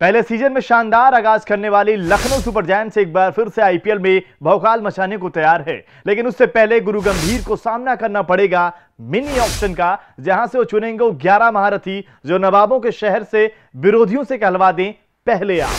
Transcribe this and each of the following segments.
पहले सीजन में शानदार आगाज करने वाली लखनऊ सुपर जैन एक बार फिर से आईपीएल में भौकाल मचाने को तैयार है लेकिन उससे पहले गुरु गंभीर को सामना करना पड़ेगा मिनी ऑप्शन का जहां से वो चुनेंगे वो ग्यारह महारथी जो नवाबों के शहर से विरोधियों से कहलवा दें पहले आप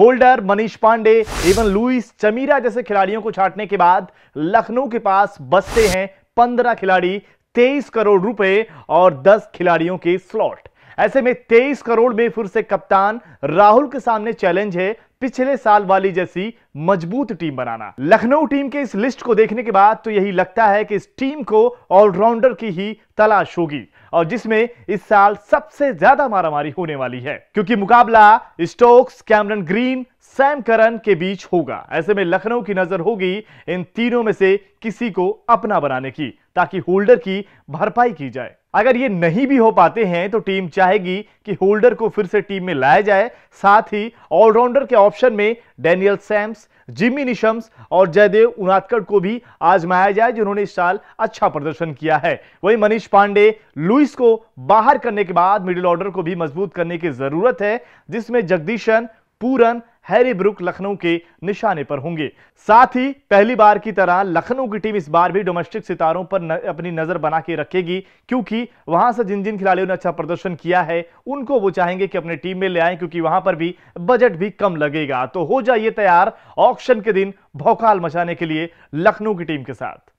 होल्डर मनीष पांडे एवं लुइस चमीरा जैसे खिलाड़ियों को छाटने के बाद लखनऊ के पास बसते हैं पंद्रह खिलाड़ी तेईस करोड़ रुपए और दस खिलाड़ियों के स्लॉट ऐसे में 23 करोड़ में फिर से कप्तान राहुल के सामने चैलेंज है पिछले साल वाली जैसी मजबूत टीम बनाना लखनऊ टीम के इस लिस्ट को देखने के बाद तो यही लगता है कि इस टीम को ऑलराउंडर की ही तलाश होगी और जिसमें इस साल सबसे ज्यादा मारामारी होने वाली है क्योंकि मुकाबला Stokes Cameron Green Sam Curran के बीच होगा ऐसे में लखनऊ की नजर होगी इन तीनों में से किसी को अपना बनाने की ताकि होल्डर की भरपाई की जाए अगर ये नहीं भी हो पाते हैं तो टीम चाहेगी कि होल्डर को फिर से टीम में लाया जाए साथ ही ऑलराउंडर के ऑप्शन में डैनियल सैम्स जिमी निशम्स और जयदेव उनाथकर को भी आजमाया जाए जिन्होंने इस साल अच्छा प्रदर्शन किया है वहीं मनीष पांडे लुइस को बाहर करने के बाद मिडिल ऑर्डर को भी मजबूत करने की जरूरत है जिसमें जगदीशन पूरन हैरी ब्रुक लखनऊ के निशाने पर होंगे साथ ही पहली बार की तरह लखनऊ की टीम इस बार भी डोमेस्टिक सितारों पर न, अपनी नजर बना के रखेगी क्योंकि वहां से जिन जिन खिलाड़ियों ने अच्छा प्रदर्शन किया है उनको वो चाहेंगे कि अपनी टीम में ले आए क्योंकि वहां पर भी बजट भी कम लगेगा तो हो जाइए तैयार ऑप्शन के दिन भौकाल मचाने के लिए लखनऊ की टीम के साथ